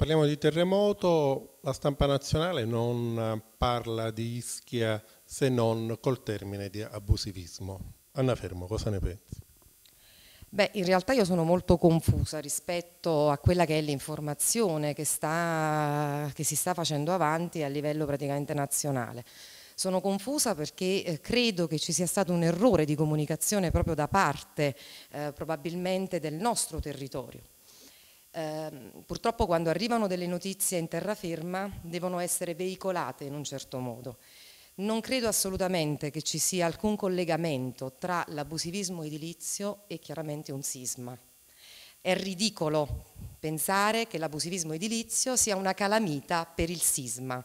Parliamo di terremoto, la stampa nazionale non parla di Ischia se non col termine di abusivismo. Anna Fermo, cosa ne pensi? Beh, in realtà io sono molto confusa rispetto a quella che è l'informazione che, che, si sta facendo avanti a livello praticamente nazionale. Sono confusa perché eh, credo che ci sia stato un errore di comunicazione proprio da parte eh, probabilmente del nostro territorio eh, purtroppo quando arrivano delle notizie in terraferma devono essere veicolate in un certo modo. Non credo assolutamente che ci sia alcun collegamento tra l'abusivismo edilizio e chiaramente un sisma. È ridicolo pensare che l'abusivismo edilizio sia una calamita per il sisma.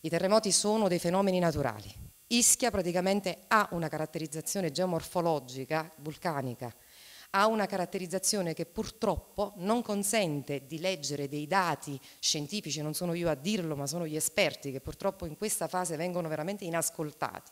I terremoti sono dei fenomeni naturali. Ischia praticamente ha una caratterizzazione geomorfologica, vulcanica, ha una caratterizzazione che purtroppo non consente di leggere dei dati scientifici, non sono io a dirlo ma sono gli esperti che purtroppo in questa fase vengono veramente inascoltati.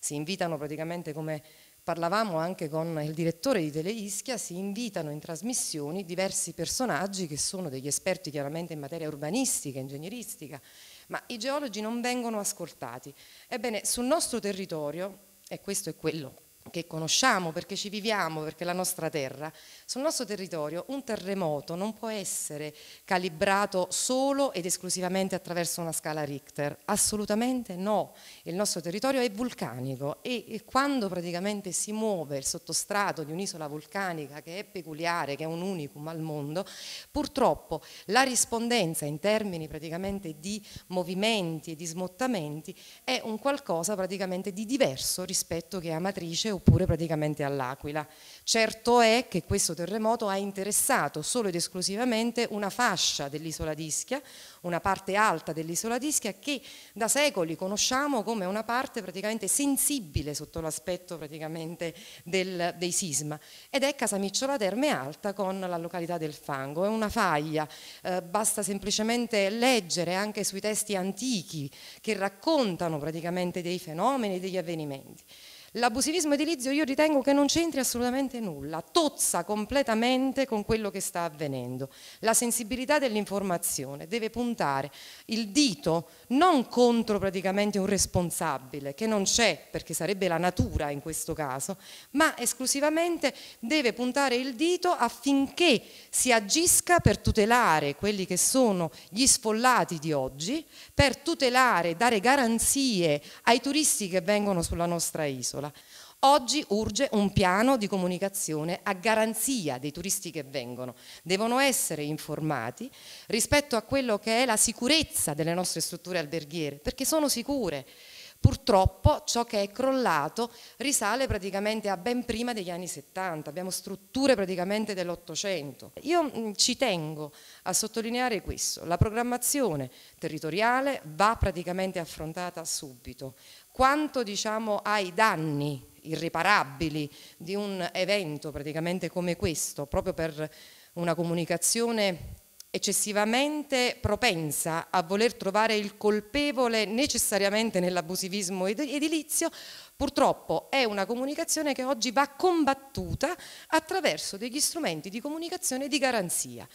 Si invitano praticamente come parlavamo anche con il direttore di Teleischia, si invitano in trasmissioni diversi personaggi che sono degli esperti chiaramente in materia urbanistica, ingegneristica, ma i geologi non vengono ascoltati. Ebbene, sul nostro territorio, e questo è quello che conosciamo, perché ci viviamo, perché la nostra terra, sul nostro territorio un terremoto non può essere calibrato solo ed esclusivamente attraverso una scala Richter, assolutamente no, il nostro territorio è vulcanico e, e quando praticamente si muove il sottostrato di un'isola vulcanica che è peculiare, che è un unicum al mondo, purtroppo la rispondenza in termini praticamente di movimenti e di smottamenti è un qualcosa praticamente di diverso rispetto che a matrice oppure praticamente all'Aquila. Certo è che questo terremoto ha interessato solo ed esclusivamente una fascia dell'isola di Ischia, una parte alta dell'isola di Ischia che da secoli conosciamo come una parte praticamente sensibile sotto l'aspetto praticamente del, dei sisma ed è Casamicciola Terme Alta con la località del Fango, è una faglia, eh, basta semplicemente leggere anche sui testi antichi che raccontano praticamente dei fenomeni, degli avvenimenti. L'abusivismo edilizio io ritengo che non c'entri assolutamente nulla, tozza completamente con quello che sta avvenendo. La sensibilità dell'informazione deve puntare il dito non contro praticamente un responsabile, che non c'è perché sarebbe la natura in questo caso, ma esclusivamente deve puntare il dito affinché si agisca per tutelare quelli che sono gli sfollati di oggi, per tutelare, dare garanzie ai turisti che vengono sulla nostra isola piccola. Oggi urge un piano di comunicazione a garanzia dei turisti che vengono. Devono essere informati rispetto a quello che è la sicurezza delle nostre strutture alberghiere, perché sono sicure. Purtroppo ciò che è crollato risale praticamente a ben prima degli anni 70, abbiamo strutture praticamente dell'Ottocento. Io ci tengo a sottolineare questo, la programmazione territoriale va praticamente affrontata subito. Quanto diciamo, ai danni irreparabili di un evento praticamente come questo, proprio per una comunicazione eccessivamente propensa a voler trovare il colpevole necessariamente nell'abusivismo edilizio, purtroppo è una comunicazione che oggi va combattuta attraverso degli strumenti di comunicazione di garanzia.